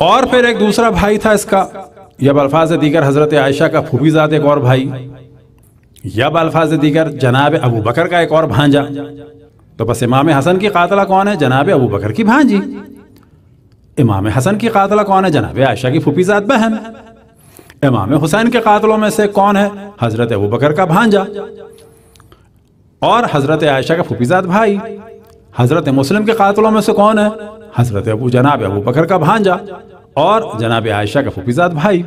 اور پھر ایک دوسرا بھائی تھا اس کا یب الفاظ دیگر حضرت عائشہ کا زاد ایک اور بھائی دیگر جناب ابو بکر کا ایک اور بھانجا تو بس امام حسن کی قاتلہ کون ہے جناب ابو بکر کی بھانجی امام حسن کی قاتلہ کون ہے جناب عائشہ کی پھوپی ذات بہن امام حسین کے قاتلوں میں سے کون ہے حضرت ابو بکر کا بھانجا اور حضرت عائشہ کا پھوپی ذات بھائی حضرت مسلم کے قاتلوں میں سے کون ہے حضرت ابو جناب ابو بکر کا بھانجا اور جناب عائشہ کا فوکیزاد بھائی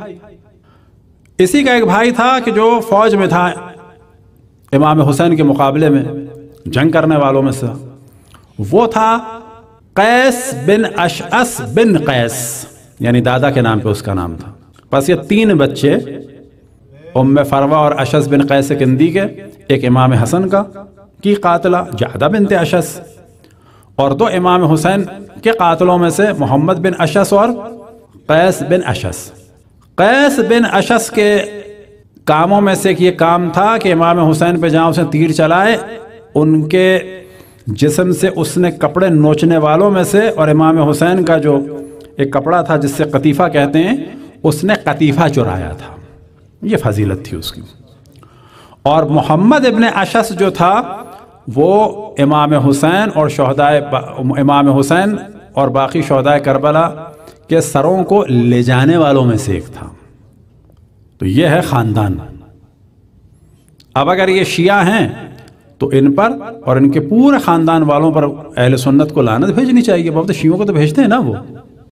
اسی کا ایک بھائی تھا کہ جو فوج میں تھا امام حسین کے مقابلے میں جنگ کرنے والوں میں سے وہ تھا قیس بن اشعس بن قیس یعنی دادا کے نام پہ اس کا نام تھا بس یہ تین بچے ام فروا اور اشس بن قیس کندی کے ایک امام حسن کا کی قاتلہ جادہ بنت اشس اور دو امام حسین کے قاتلوں میں سے محمد بن اشس اور قیس بن اشس قیس بن اشس کے کاموں میں سے ایک یہ کام تھا کہ امام حسین پہ جہاں اس نے تیر چلائے ان کے جسم سے اس نے کپڑے نوچنے والوں میں سے اور امام حسین کا جو ایک کپڑا تھا جس سے قطیفہ کہتے ہیں اس نے قطیفہ چرایا تھا یہ فضیلت تھی اس کی اور محمد ابن اشس جو تھا وہ امام حسین اور شہدائے امام حسین اور باقی شہدائے کربلا کے سروں کو لے جانے والوں میں سے ایک تھا تو یہ ہے خاندان اب اگر یہ شیعہ ہیں تو ان پر اور ان کے پورے خاندان والوں پر اہل سنت کو لانت بھیجنی چاہیے بہت شیعوں کو تو بھیجتے ہیں نا وہ